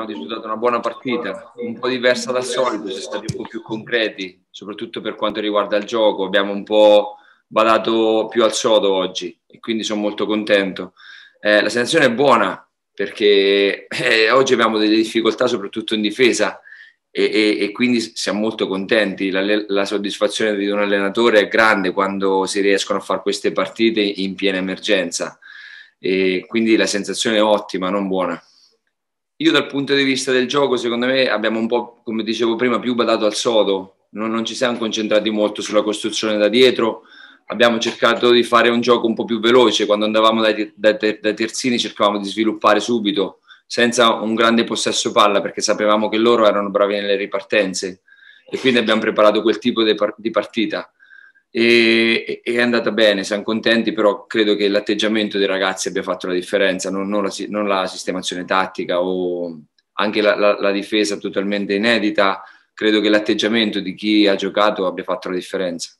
abbiamo disputato una buona partita, un po' diversa dal solito, siamo stati un po' più concreti, soprattutto per quanto riguarda il gioco, abbiamo un po' badato più al sodo oggi e quindi sono molto contento. Eh, la sensazione è buona perché eh, oggi abbiamo delle difficoltà soprattutto in difesa e, e, e quindi siamo molto contenti, la, la soddisfazione di un allenatore è grande quando si riescono a fare queste partite in piena emergenza e quindi la sensazione è ottima, non buona. Io dal punto di vista del gioco, secondo me, abbiamo un po', come dicevo prima, più badato al sodo, non, non ci siamo concentrati molto sulla costruzione da dietro, abbiamo cercato di fare un gioco un po' più veloce, quando andavamo dai, dai, dai terzini cercavamo di sviluppare subito, senza un grande possesso palla, perché sapevamo che loro erano bravi nelle ripartenze e quindi abbiamo preparato quel tipo di partita e, e, è andata bene, siamo contenti, però credo che l'atteggiamento dei ragazzi abbia fatto la differenza, non, non, la, non la, sistemazione tattica o anche la, la, la difesa totalmente inedita, credo che l'atteggiamento di chi ha giocato abbia fatto la differenza.